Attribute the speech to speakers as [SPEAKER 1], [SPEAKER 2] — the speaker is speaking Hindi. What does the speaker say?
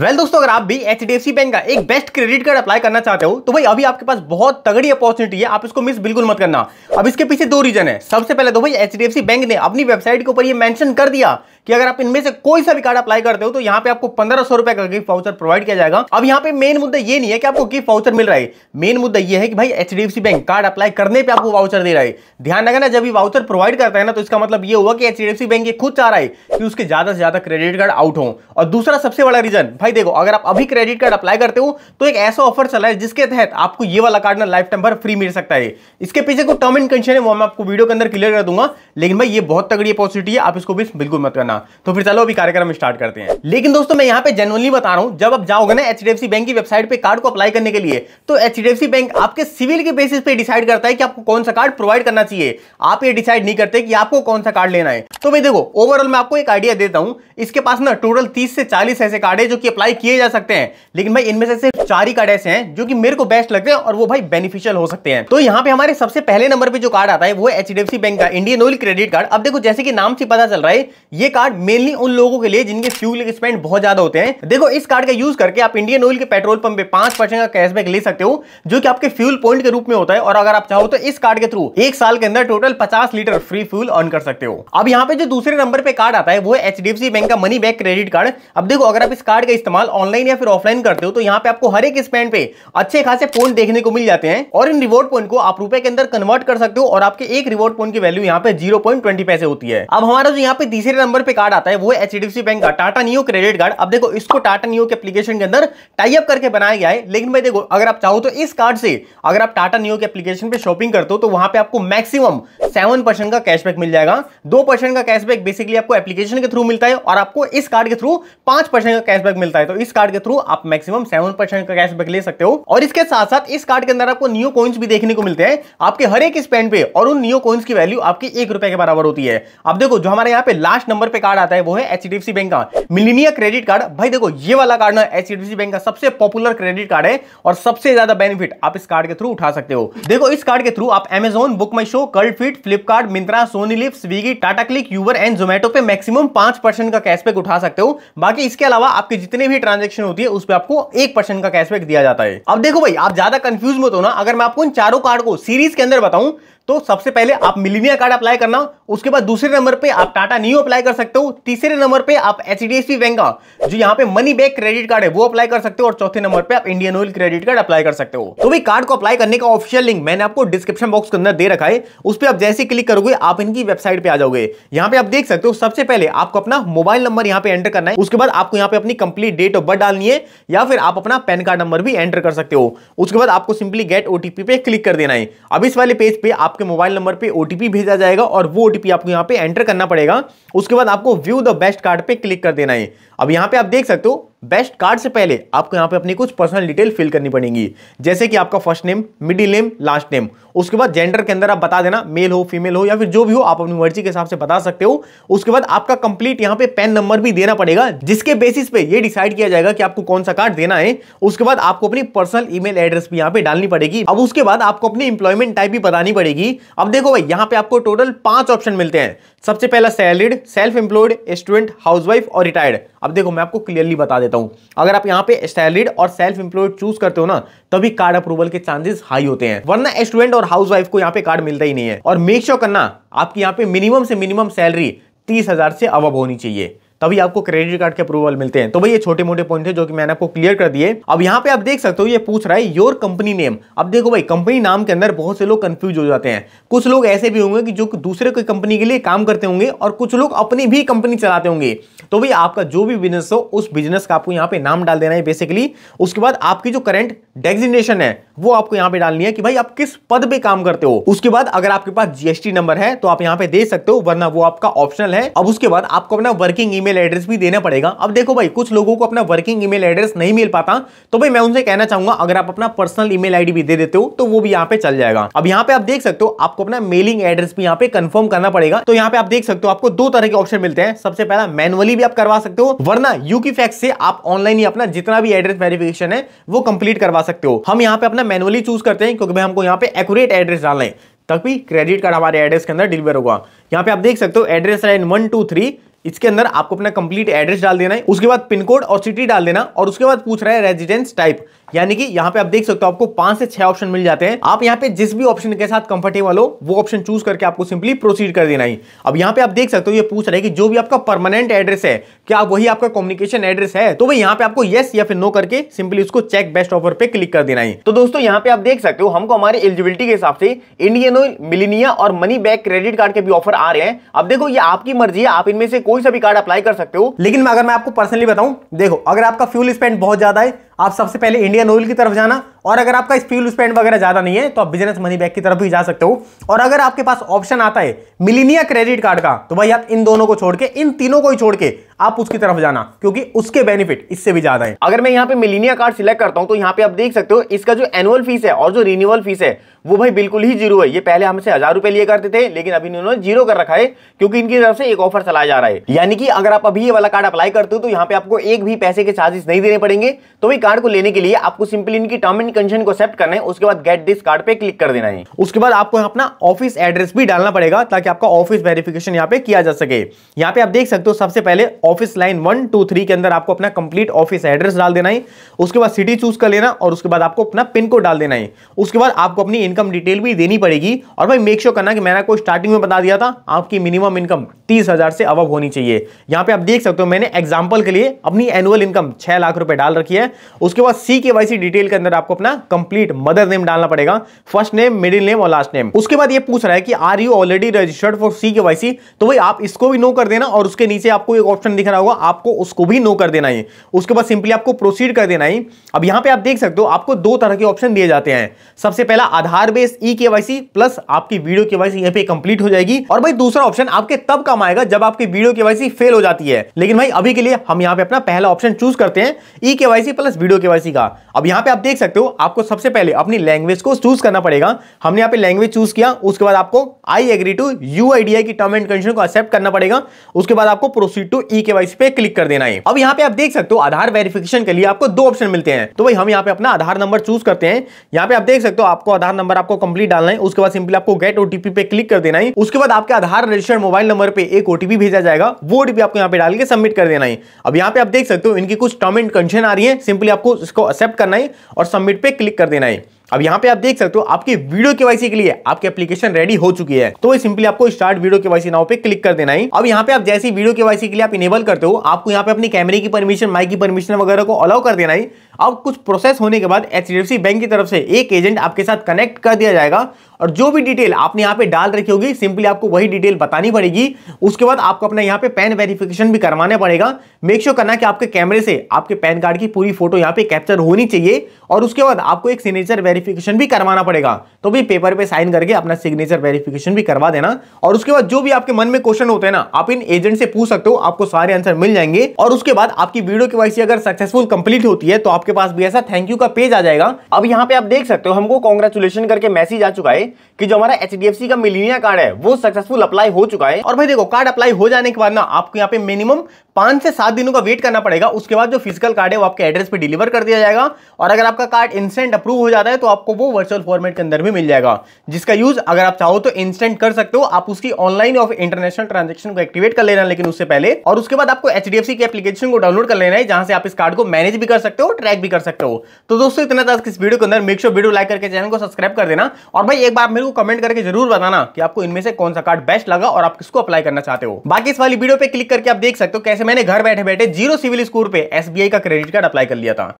[SPEAKER 1] वेल well, दोस्तों अगर आप भी एच बैंक का एक बेस्ट क्रेडिट कार्ड अप्लाई करना चाहते हो तो भाई अभी आपके पास बहुत तगड़ी अपॉर्चुनिटी है आप इसको मिस बिल्कुल मत करना अब इसके पीछे दो रीजन है सबसे पहले तो भाई एच बैंक ने अपनी वेबसाइट के ऊपर ये मेंशन कर दिया कि अगर आप इनमें से कोई सा भी कार्ड अप्लाई करते हो तो यहाँ पे आपको पंद्रह सौ रुपए का गिफ्ट वाउचर प्रोवाइड किया जाएगा अब यहाँ पे मेन मुद्दा ये नहीं है कि आपको गिफ्ट वाउचर मिल रहा है मेन मुद्दा ये है कि भाई एच बैंक कार्ड अप्लाई करने पर आपको वाउचर दे रहा है ध्यान रखना जब भी वाउचर प्रोवाइड करता है ना तो इसका मतलब ये हुआ कि एच बैंक ये खुद चाह रहा है कि उसके ज्यादा से ज्यादा क्रेडिट कार्ड आउट हो और दूसरा सबसे बड़ा रीजन भाई देखो अगर आप अभी क्रेडिट कार्ड अप्लाई करते हो तो एक ऐसा ऑफर चला है जिसके तहत आपको ये वाला कार्ड ना लाइफ टाइम भर फ्री मिल सकता है इसके पीछे को टर्म एंड कंडीशन है वो मैं आपको वीडियो के अंदर क्लियर कर दूंगा लेकिन भाई ये बहुत तगड़ी पॉजिटिव है आप इसको भी बिल्कुल मत करना करना तो फिर चलो अभी कार्यक्रम स्टार्ट करते हैं लेकिन दोस्तों मैं यहाँ पे जनरली बता रहा हूँ जब आप जाओगे ना एच बैंक की वेबसाइट पे कार्ड को अप्लाई करने के लिए तो एच बैंक आपके सिविल के बेसिस पे डिसाइड करता है कि आपको कौन सा कार्ड प्रोवाइड करना चाहिए आप ये डिसाइड नहीं करते कि आपको कौन सा कार्ड लेना है तो भाई देखो ओवरऑल मैं आपको एक आइडिया देता हूँ इसके पास ना टोटल तीस से चालीस ऐसे कार्ड है जो कि अप्लाई किए जा सकते हैं लेकिन भाई इनमें से सिर्फ चार ही कार्ड ऐसे हैं जो कि मेरे को बेस्ट लगते हैं और वो भाई बेनिफिशियल हो सकते हैं तो यहाँ पे हमारे सबसे पहले नंबर पे जो कार्ड आता है वो एच बैंक का इंडियन ऑयल क्रेडिट कार्ड अब देखो जैसे कि नाम से पता चल रहा है ये कार्ड मेनली उन लोगों के लिए जिनके फ्यूल स्पेंड बहुत ज्यादा होते हैं देखो इस कार्ड का यूज करके आप इंडियन ऑयल के पेट्रोल पंप पे पांच परसेंट का कैशबैक ले सकते हो जो कि आपके फ्यूल पॉइंट के रूप में होता है और अगर आप चाहो तो इस कार्ड के थ्रू एक साल के अंदर टोटल पचास लीटर फ्री फ्यूल अर्न कर सकते हो अब यहाँ पे जो दूसरे नंबर पे कार्ड आता है वो एच बैंक का मनी बैक क्रेडिट कार्ड अब देखो अगर आप इस कार्ड का इस्तेमाल ऑनलाइन या फिर ऑफलाइन करते हो तो यहाँ पे आपको हर एक स्पेंड पे अच्छे खासे पॉइंट देखने को मिल जाते हैं और इन रिवॉर्ड पॉइंट को आप रुपए के अंदर कन्वर्ट कर सकते हो और आपके एक रिवॉर्ड पॉइंट की वैल्यू यहाँ पे जीरो पॉइंट ट्वेंटी पैसे होती है अब हमारा जो यहाँ पे तीसरे नंबर पे कार्ड आता है वो एच डी बैंक का टाटा न्यू क्रेडिट कार्ड अब देखो इसको टाटा न्यू के एप्लीकेशन के अंदर टाइप करके बनाया गया है लेकिन भाई देखो अगर आप चाहो तो इस कार्ड से अगर आप टाटा न्यू के एप्लीकेशन पे शॉपिंग करते हो तो वहां पे आपको मैक्सिमम सेवन परसेंट का कैशबैक मिल जाएगा दो परसेंट का कैशबैक बेसिकली आपको एप्लीकेशन के थ्रू मिलता है और आपको इस कार्ड के थ्रू पांच परसेंट का कैशबैक मिलता है तो इस कार्ड के थ्रू आप मैक्सिमम सेवन परसेंट का कैशबैक ले सकते हो और इसके साथ साथ इस कार्ड के अंदर आपको न्यू कॉइन्स भी देखने को मिलते हैं आपके हर एक स्पेंड पे और उन न्यू कॉइन्स की वैल्यू आपकी एक रुपए के बराबर होती है अब देखो जो हमारे यहाँ पे लास्ट नंबर पे पे कार्ड आता है वो है एच बैंक का मिलीनिया क्रेडिट कार्ड भाई देखो ये वाला कार्ड ना एच बैंक का सबसे पॉपुलर क्रेडिट कार्ड है और सबसे ज्यादा बेनिफिट आप इस कार्ड के थ्रू उठा सकते हो देखो इस कार्ड के थ्रू आप Amazon book my show cult fit Flipkart Myntra Sony LIV Swiggy Tata CLiQ Uber and Zomato पे मैक्सिमम पांच का कैशबैक उठा सकते हो बाकी इसके अलावा आपके जितने भी ट्रांजेक्शन होती है उस पर आपको एक का कैशबैक दिया जाता है अब देखो भाई आप ज्यादा कंफ्यूज मत हो ना अगर मैं आपको इन चारों कार्ड को सीरीज के अंदर बताऊं तो सबसे पहले आप मिलीनिया कार्ड अप्लाई करना उसके बाद दूसरे नंबर पे आप टाटा न्यू अप्लाई कर सकते हो तीसरे नंबर पे आप H D S P bank जो यहाँ पे मनी बैक क्रेडिट कार्ड है वो अप्लाई कर सकते हो और चौथे नंबर पे आप Indian Oil credit card apply कर सकते हो तो भी कार्ड को अप्लाई करने का ऑफिशियल लिंक मैंने आपको डिस्क्रिप्शन बॉक्स के अंदर दे रखा है उस पर आप जैसे क्लिक करोगे आप इनकी वेबसाइट पे आ जाओगे यहाँ पे आप देख सकते हो सबसे पहले आपको अपना मोबाइल नंबर यहाँ पे एंटर करना है उसके बाद आपको यहाँ पे अपनी कंप्लीट डेट ऑफ बर्थ डालनी है या फिर आप अपना पैन कार्ड नंबर भी एंटर कर सकते हो उसके बाद आपको सिंपली गेट ओटीपी पे क्लिक कर देना है अब इस वाले पेज पे आप आपके मोबाइल नंबर पे ओटीपी भेजा जाएगा और वो ओटीपी आपको यहाँ पे एंटर करना पड़ेगा उसके बाद आपको व्यू द बेस्ट कार्ड पे क्लिक कर देना है अब यहाँ पे आप देख सकते हो बेस्ट कार्ड से पहले आपको यहाँ पे अपनी कुछ पर्सनल डिटेल फिल करनी पड़ेगी जैसे कि आपका first name middle name last name उसके बाद जेंडर के अंदर आप बता देना मेल हो फीमेल हो या फिर जो भी हो आप अपनी मर्जी के हिसाब से बता सकते हो उसके बाद आपका कंप्लीट यहाँ पे पेन नंबर भी देना पड़ेगा जिसके बेसिस पे ये डिसाइड किया जाएगा कि आपको कौन सा कार्ड देना है उसके बाद आपको अपनी पर्सनल ईमेल एड्रेस भी यहाँ पे डालनी पड़ेगी अब उसके बाद आपको अपनी इंप्लॉयमेंट टाइप भी बतानी पड़ेगी अब देखो भाई यहाँ पे आपको टोटल पांच ऑप्शन मिलते हैं सबसे पहला salaried self employed student housewife और रिटायर्ड अब देखो मैं आपको क्लियरली बता देता हूं अगर आप यहाँ पे सैलरीड और सेल्फ एम्प्लॉयड चूज करते हो ना तभी कार्ड अप्रूवल के चांसेस हाई होते हैं वरना स्टूडेंट और हाउस को यहाँ पे कार्ड मिलता ही नहीं है और मेक श्योर sure करना आपकी यहाँ पे मिनिमम से मिनिमम सैलरी तीस हजार से अवब होनी चाहिए तभी आपको क्रेडिट कार्ड के अप्रूवल मिलते हैं तो भाई ये छोटे मोटे पॉइंट है जो कि मैंने आपको क्लियर कर दिए अब यहाँ पे आप देख सकते हो ये पूछ रहा है योर कंपनी नेम अब देखो भाई कंपनी नाम के अंदर बहुत से लोग कंफ्यूज हो जाते हैं कुछ लोग ऐसे भी होंगे कि जो दूसरे कोई कंपनी के लिए काम करते होंगे और कुछ लोग अपनी भी कंपनी चलाते होंगे तो भाई आपका जो भी बिजनेस हो उस बिजनेस का आपको यहाँ पे नाम डाल देना है बेसिकली उसके बाद आपकी जो करेंट डेजिग्नेशन है वो आपको यहाँ पे डालनी है कि भाई आप किस पद पर काम करते हो उसके बाद अगर आपके पास जीएसटी नंबर है तो आप यहाँ पे दे सकते हो वरना वो आपका ऑप्शनल है अब उसके बाद आपको अपना वर्किंग ईमेल ईमेल एड्रेस भी देना पड़ेगा अब देखो भाई कुछ लोगों को अपना वर्किंग ईमेल एड्रेस नहीं मिल पाता तो भाई मैं उनसे कहना चाहूंगा अगर आप अपना पर्सनल ईमेल आईडी भी दे देते हो तो वो भी यहाँ पे चल जाएगा अब यहाँ पे आप देख सकते हो आपको अपना मेलिंग एड्रेस भी यहाँ पे कन्फर्म करना पड़ेगा तो यहाँ पे आप देख सकते हो आपको दो तरह के ऑप्शन मिलते हैं सबसे पहला मैनुअली भी आप करवा सकते हो वरना यूकी फैक्स से आप ऑनलाइन ही अपना जितना भी एड्रेस वेरिफिकेशन है वो कंप्लीट करवा सकते हो हम यहाँ पे अपना मैनुअली चूज करते हैं क्योंकि हमको यहाँ पे एक्यूरेट एड्रेस डालना है तक भी क्रेडिट कार्ड हमारे एड्रेस के अंदर डिलीवर होगा यहाँ पे आप देख सकते हो address line one two three इसके अंदर आपको अपना कंप्लीट एड्रेस डाल देना है उसके बाद पिन कोड और सिटी डाल देना और उसके बाद पूछ रहा है रेजिडेंस टाइप यानी कि यहाँ पे आप देख सकते हो आपको पांच से छह ऑप्शन मिल जाते हैं आप यहाँ पे जिस भी ऑप्शन के साथ कंफर्टेबल हो वो ऑप्शन चूज करके आपको सिंपली प्रोसीड कर देना ही अब यहाँ पे आप देख सकते हो ये पूछ रहे है कि जो भी आपका परमानेंट एड्रेस है क्या वही आपका कम्युनिकेशन एड्रेस है तो भाई यहाँ पे आपको येस या फिर नो करके सिंपली उसको चेक बेस्ट ऑफर पे क्लिक कर देना ही तो दोस्तों यहाँ पे आप देख सकते हो हमको हमारे एलिजिबिलिटी के हिसाब से इंडियन ऑयल मिलीनिया और मनी बैक क्रेडिट कार्ड के भी ऑफर आ रहे हैं अब देखो ये आपकी मर्जी है आप इनमें से कोई सा भी कार्ड अप्लाई कर सकते हो लेकिन अगर मैं आपको पर्सनली बताऊं देखो अगर आपका फ्यूल स्पेंड बहुत ज्यादा है आप सबसे पहले इंडियन ऑयल की तरफ जाना और अगर आपका फ्यूल स्पेंड वगैरह ज़्यादा नहीं है तो आप बिजनेस मनी बैक की तरफ भी जा सकते हो और अगर आपके पास ऑप्शन आता है मिलीनिया क्रेडिट कार्ड का तो भाई आप इन दोनों को छोड़ के इन तीनों को ही छोड़ के आप उसकी तरफ जाना क्योंकि उसके बेनिफिट इससे भी ज्यादा है अगर मैं यहाँ पे मिलीनिया कार्ड सिलेक्ट करता हूँ तो यहाँ पे आप देख सकते हो इसका जो एनुअल फीस है और जो रिन्यूअल फीस है वो भाई बिल्कुल ही जीरो है ये पहले हमसे हज़ार रुपए लिए करते थे लेकिन अभी इन्होंने जीरो कर रखा है क्योंकि इनकी तरफ से एक ऑफर चलाया जा रहा है यानी कि अगर आप अभी ये वाला कार्ड अप्लाई करते हो तो यहाँ पे आपको एक भी पैसे के चार्जेस नहीं देने पड़ेंगे तो भाई कार्ड को लेने के लिए आपको सिंपली इनकी टर्म एंड कंडीशन को एक्सेप्ट करना है उसके बाद गेट दिस कार्ड पे क्लिक कर देना है उसके बाद आपको अपना ऑफिस एड्रेस भी डालना पड़ेगा ताकि आपका ऑफिस वेरिफिकेशन यहाँ पे किया जा सके यहाँ पे आप देख सकते हो सबसे पहले office line one two three के अंदर आपको अपना कंप्लीट ऑफिस एड्रेस डाल देना है उसके बाद सिटी चूज कर लेना और उसके बाद आपको अपना पिन कोड डाल देना है उसके बाद आपको अपनी इनकम इनकम डिटेल भी देनी पड़ेगी और भाई मेक श्योर करना कि मैंने आपको स्टार्टिंग में बता दिया था आपकी मिनिमम इनकम तीस हजार से अवब होनी चाहिए यहां पे आप देख सकते हो मैंने एग्जाम्पल के लिए अपनी एनुअल इनकम छह लाख रुपए डाल रखी है उसके बाद सी के वाई डिटेल के अंदर आपको अपना कंप्लीट मदर नेम डालना पड़ेगा फर्स्ट नेम मिडिल नेम और लास्ट नेम उसके बाद ये पूछ रहा है कि are you already registered for C K Y सी तो भाई आप इसको भी नो कर देना और उसके नीचे आपको एक ऑप्शन दिख रहा होगा आपको उसको भी नो कर देना है उसके बाद सिंपली आपको प्रोसीड कर देना है अब यहां पर आप देख सकते हो आपको दो तरह के ऑप्शन दिए जाते हैं सबसे पहला Aadhaar Aadhaar base e KYC plus आपकी वीडियो केवाईसी यहाँ पे कंप्लीट हो जाएगी और भाई दूसरा ऑप्शन आपके तब काम आएगा जब आपकी वीडियो केवाईसी फेल हो जाती है लेकिन भाई अभी के लिए हम यहाँ पे अपना पहला ऑप्शन चूज करते हैं e KYC plus video KYC का अब यहाँ पे आप देख सकते हो आपको सबसे पहले अपनी लैंग्वेज को चूज करना पड़ेगा हमने यहाँ पे लैंग्वेज चूज किया उसके बाद आपको आई एग्री टू यू की टर्म एंड कंडीशन को एक्सेप्ट करना पड़ेगा उसके बाद आपको proceed to e e KYC पे क्लिक कर देना है अब यहाँ पे आप देख सकते हो आधार वेरिफिकेशन के लिए आपको दो ऑप्शन मिलते हैं तो भाई हम यहाँ पे अपना आधार नंबर चूज करते हैं यहाँ पे आप देख सकते हो आपको आधार नंबर नंबर आपको कंप्लीट डालना है उसके बाद सिंपली आपको गेट ओटीपी पे क्लिक कर देना है उसके बाद आपके आधार रजिस्टर्ड मोबाइल नंबर पे एक ओटीपी भेजा जाएगा वो ओटीपी आपको यहाँ पे डाल के सबमिट कर देना है अब यहाँ पे आप देख सकते हो इनकी कुछ टर्म एंड कंडीशन आ रही है सिंपली आपको इसको एक्सेप्ट करना है और सबमिट पे क्लिक कर देना है अब यहाँ पे आप देख सकते हो आपके वीडियो के केवाईसी के लिए आपकी एप्लीकेशन रेडी हो चुकी है तो सिंपली आपको स्टार्ट वीडियो के केवाईसी नाउ पे क्लिक कर देना है अब यहाँ पे आप जैसे वीडियो के केवाईसी के लिए आप इनेबल करते हो आपको यहाँ पे अपनी कैमरे की परमिशन माइक की परमिशन वगैरह को अलाउ कर देना है अब कुछ प्रोसेस होने के बाद एच बैंक की तरफ से एक एजेंट आपके साथ कनेक्ट कर दिया जाएगा और जो भी डिटेल आपने यहाँ पे डाल रखी होगी सिंपली आपको वही डिटेल बतानी पड़ेगी उसके बाद आपको अपना यहाँ पे पैन वेरिफिकेशन भी करवाना पड़ेगा मेक श्योर करना कि आपके कैमरे से आपके पैन कार्ड की पूरी फोटो यहाँ पे कैप्चर होनी चाहिए और उसके बाद आपको एक सिग्नेचर वेरिफिकेशन भी करवाना पड़ेगा तो भी पेपर पे साइन करके अपना सिग्नेचर वेरिफिकेशन भी करवा देना और उसके बाद जो भी आपके मन में क्वेश्चन होते हैं ना आप इन एजेंट से पूछ सकते हो आपको सारे आंसर मिल जाएंगे और उसके बाद आपकी वीडियो के वाइसी अगर सक्सेसफुल कंप्लीट होती है तो आप आपके पास भी ऐसा थैंक यू का पेज आ जाएगा अब यहाँ पे आप देख सकते हो हमको कॉन्ग्रेचुलेशन करके मैसेज आ चुका है कि जो हमारा एच का मिलीनिया कार्ड है वो सक्सेसफुल अप्लाई हो चुका है और भाई देखो कार्ड अप्लाई हो जाने के बाद ना आपको यहाँ पे मिनिमम पांच से सात दिनों का वेट करना पड़ेगा उसके बाद जो फिजिकल कार्ड है वो आपके एड्रेस पे डिलीवर कर दिया जाएगा और अगर आपका कार्ड इंस्टेंट अप्रूव हो जाता है तो आपको वो वर्चुअल फॉर्मेट के अंदर भी मिल जाएगा जिसका यूज अगर आप चाहो तो इंस्टेंट कर सकते हो आप उसकी ऑनलाइन ऑफ इंटरनेशनल ट्रांजेक्शन को एक्टिवेट कर लेना लेकिन उससे पहले और उसके बाद आपको एच के एप्लीकेशन को डाउनलोड कर लेना है जहां से आप इस कार्ड को मैनेज भी कर सकते हो ट्रैक लाइक भी कर सकते हो तो दोस्तों इतना था इस वीडियो के अंदर मेक श्योर वीडियो लाइक करके चैनल को सब्सक्राइब कर देना और भाई एक बार मेरे को कमेंट करके जरूर बताना कि आपको इनमें से कौन सा कार्ड बेस्ट लगा और आप किसको अप्लाई करना चाहते हो बाकी इस वाली वीडियो पे क्लिक करके आप देख सकते हो कैसे मैंने घर बैठे बैठे जीरो सिविल स्कोर पे एसबीआई का क्रेडिट कार्ड अप्लाई कर लिया था